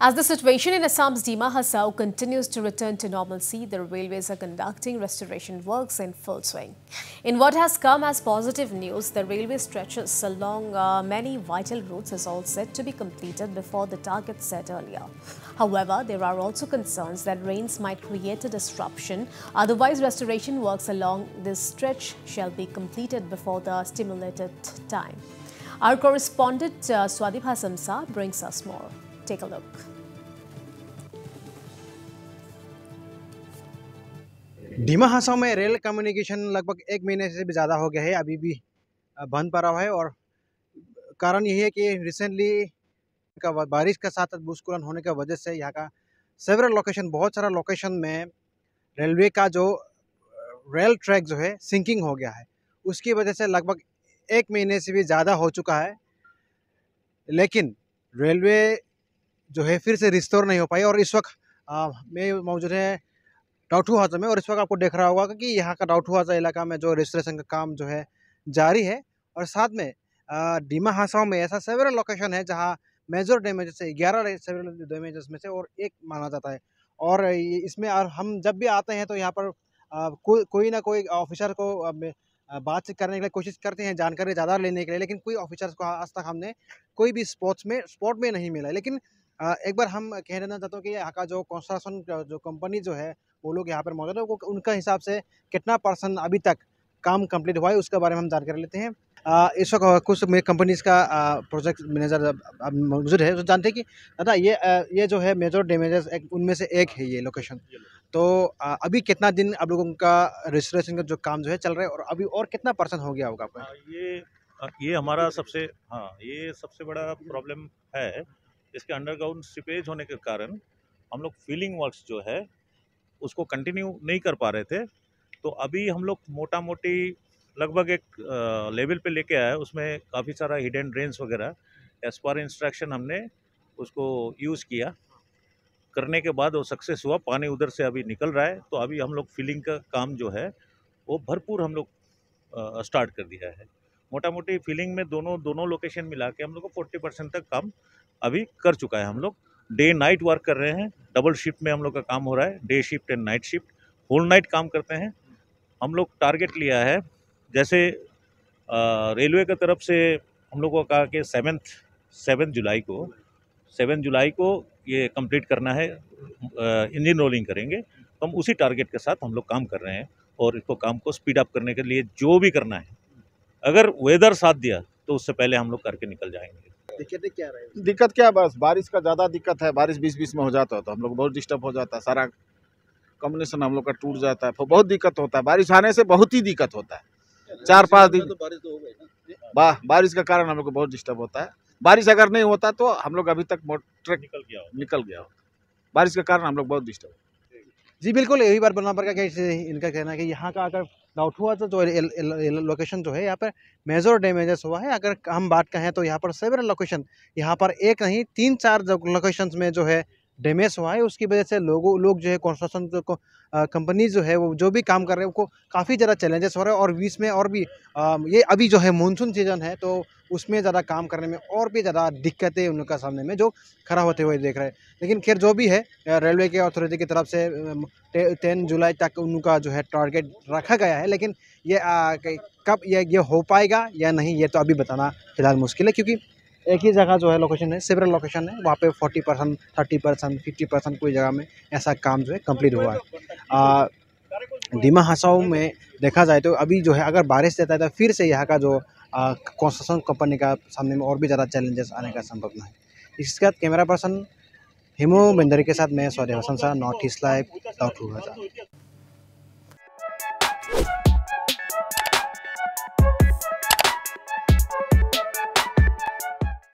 As the situation in Assam's Dima Hassau continues to return to normalcy, the railways are conducting restoration works in full swing. In what has come as positive news, the railway stretches along uh, many vital routes is all set to be completed before the target set earlier. However, there are also concerns that rains might create a disruption. Otherwise, restoration works along this stretch shall be completed before the stimulated time. Our correspondent uh, Swadipha Samsa brings us more. Take a look. डीमा Hasao में rail communication लगभग एक महीने से भी ज़्यादा हो गया है अभी भी बंद पड़ा हुआ है और कारण यही है कि रिसेंटली का बारिश के साथ भूस्खलन होने की वजह से यहाँ का सेवरल लोकेशन बहुत सारा लोकेशन में रेलवे का जो रेल ट्रैक जो है सिंकिंग हो गया है उसकी वजह से लगभग एक महीने से भी ज़्यादा हो चुका है लेकिन रेलवे जो है फिर से रिस्टोर नहीं हो पाई और इस वक्त मैं मौजूद है डाउटू हाजा में और इस वक्त आपको देख रहा होगा कि यहाँ का डाउटू हाजा इलाका में जो रजिस्ट्रेशन का काम जो है जारी है और साथ में डीमा हासाओं में ऐसा सेवरल लोकेशन है जहाँ मेजर डैमेज से ग्यारह सेवरल डैमेजेस में से और एक माना जाता है और इसमें हम जब भी आते हैं तो यहाँ पर को, कोई ना कोई ऑफिसर को बातचीत करने के लिए कोशिश करते हैं जानकारी ज़्यादा लेने के लिए लेकिन कोई ऑफिसर्स को आज तक हमने कोई भी स्पोर्ट्स में स्पोर्ट में नहीं मिला लेकिन एक बार हम कह देना चाहते हो कि यहाँ का जो कंस्ट्रक्शन जो कंपनी जो है वो लोग यहाँ पर मौजूद है वो उनका हिसाब से कितना परसेंट अभी तक काम कंप्लीट हुआ है उसके बारे में हम जानकारी लेते हैं इस वक्त कुछ कंपनीज का प्रोजेक्ट मैनेजर मौजूद है जो तो जानते हैं कि दादा ये ये जो है मेजर डैमेजेस एक उनमें से एक है ये लोकेशन तो अभी कितना दिन आप लोगों का रजिस्ट्रेशन का जो काम जो है चल रहा है और अभी और कितना परसेंट हो गया होगा आपका ये ये हमारा सबसे हाँ ये सबसे बड़ा प्रॉब्लम है इसके अंडरग्राउंड सिपेज होने के कारण हम लोग फीलिंग वर्क्स जो है उसको कंटिन्यू नहीं कर पा रहे थे तो अभी हम लोग मोटा मोटी लगभग एक लेवल पे लेके आया उसमें काफ़ी सारा हिडन ड्रेन्स वगैरह एज पर इंस्ट्रक्शन हमने उसको यूज़ किया करने के बाद वो सक्सेस हुआ पानी उधर से अभी निकल रहा है तो अभी हम लोग फिलिंग का काम जो है वो भरपूर हम लोग स्टार्ट कर दिया है मोटा मोटी फीलिंग में दोनों दोनों लोकेशन मिला के हम लोग को फोर्टी परसेंट तक काम अभी कर चुका है हम लोग डे नाइट वर्क कर रहे हैं डबल शिफ्ट में हम लोग का काम हो रहा है day shift and night shift whole night काम करते हैं हम लोग टारगेट लिया है जैसे रेलवे की तरफ से हम लोग को कहा कि सेवन्थ सेवन जुलाई को सेवन जुलाई को ये कंप्लीट करना है इंजन रोलिंग करेंगे तो हम उसी टारगेट के साथ हम लोग काम कर रहे हैं और इसको काम को स्पीड अप करने के लिए जो भी करना है अगर वेदर साथ दिया तो उससे पहले हम लोग करके निकल जाएंगे दिक्कत क्या रही दिक्कत क्या बस बारिश का ज़्यादा दिक्कत है बारिश बीच बीच में हो जाता है तो हम लोग बहुत डिस्टर्ब हो जाता है सारा कॉम्बिनेशन हम लोग का टूट जाता है बहुत दिक्कत होता है बारिश आने से बहुत ही दिक्कत होता है चार पाँच दिन वाह तो बारिश तो बारिश का कारण हम लोग को बहुत डिस्टर्ब होता है बारिश अगर नहीं होता तो हम लोग अभी तक ट्रैक निकल गया निकल गया बारिश का कारण हम लोग बहुत डिस्टर्ब जी बिल्कुल यही बार बनवा पर का इनका कहना है कि यहाँ का अगर डाउट हुआ तो जो तो लोकेशन जो है यहाँ पर मेजर डैमेजेस हुआ है अगर हम बात कहें तो यहाँ पर सेवरल लोकेशन यहाँ पर एक नहीं तीन चार लोकेशन में जो है डैमेज हुआ है उसकी वजह से लोगों लोग जो है कंस्ट्रक्शन कंपनी जो है वो जो भी काम कर रहे हैं उनको काफ़ी ज़्यादा चैलेंजेस हो रहे हैं और बीच में और भी आ, ये अभी जो है मानसून सीज़न है तो उसमें ज़्यादा काम करने में और भी ज़्यादा दिक्कतें उनका सामने में जो खड़ा होते हुए देख रहे हैं लेकिन खैर जो भी है रेलवे के अथॉरिटी की तरफ से टेन जुलाई तक उनका जो है टारगेट रखा गया है लेकिन ये आ, कब ये ये हो पाएगा या नहीं ये तो अभी बताना फिलहाल मुश्किल है क्योंकि एक ही जगह जो है लोकेशन है सेवरल लोकेशन है वहाँ पे 40 percent thirty percent fifty percent कोई जगह में ऐसा काम जो है कंप्लीट हुआ है दिमा दीमा हसाओ में देखा जाए तो अभी जो है अगर बारिश देता है तो फिर से यहाँ का जो कंस्ट्रक्शन कंपनी का सामने में और भी ज़्यादा चैलेंजेस आने का संभावना है इसके बाद कैमरा पर्सन हेमो बिंदरी के साथ मैं sorry Hasan Shah north east live dot